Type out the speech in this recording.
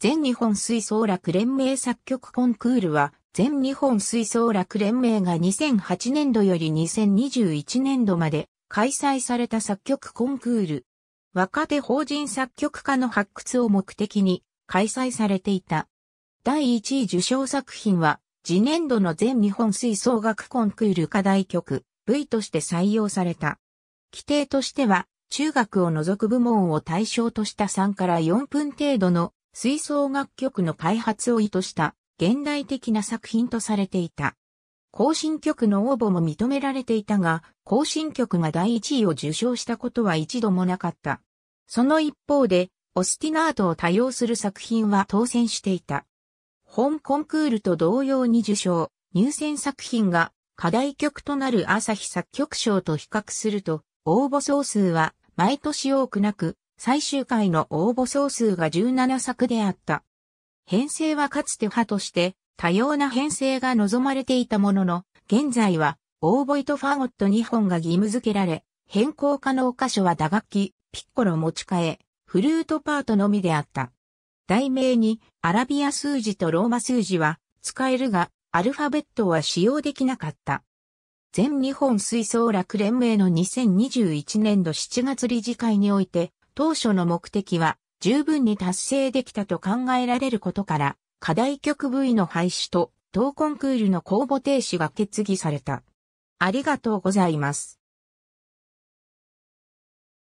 全日本吹奏楽連盟作曲コンクールは、全日本吹奏楽連盟が2008年度より2021年度まで開催された作曲コンクール。若手法人作曲家の発掘を目的に開催されていた。第1位受賞作品は、次年度の全日本吹奏楽コンクール課題曲 V として採用された。規定としては、中学を除く部門を対象とした3から4分程度の吹奏楽曲の開発を意図した現代的な作品とされていた。更新曲の応募も認められていたが、更新曲が第1位を受賞したことは一度もなかった。その一方で、オスティナートを多用する作品は当選していた。本コンクールと同様に受賞、入選作品が課題曲となる朝日作曲賞と比較すると、応募総数は毎年多くなく、最終回の応募総数が17作であった。編成はかつて派として多様な編成が望まれていたものの、現在はオーボイとファゴット2本が義務付けられ、変更可能箇所は打楽器、ピッコロ持ち替え、フルートパートのみであった。題名にアラビア数字とローマ数字は使えるが、アルファベットは使用できなかった。全日本吹奏楽連盟の2021年度7月理事会において、当初の目的は十分に達成できたと考えられることから、課題曲 V の廃止と当コンクールの公募停止が決議された。ありがとうございます。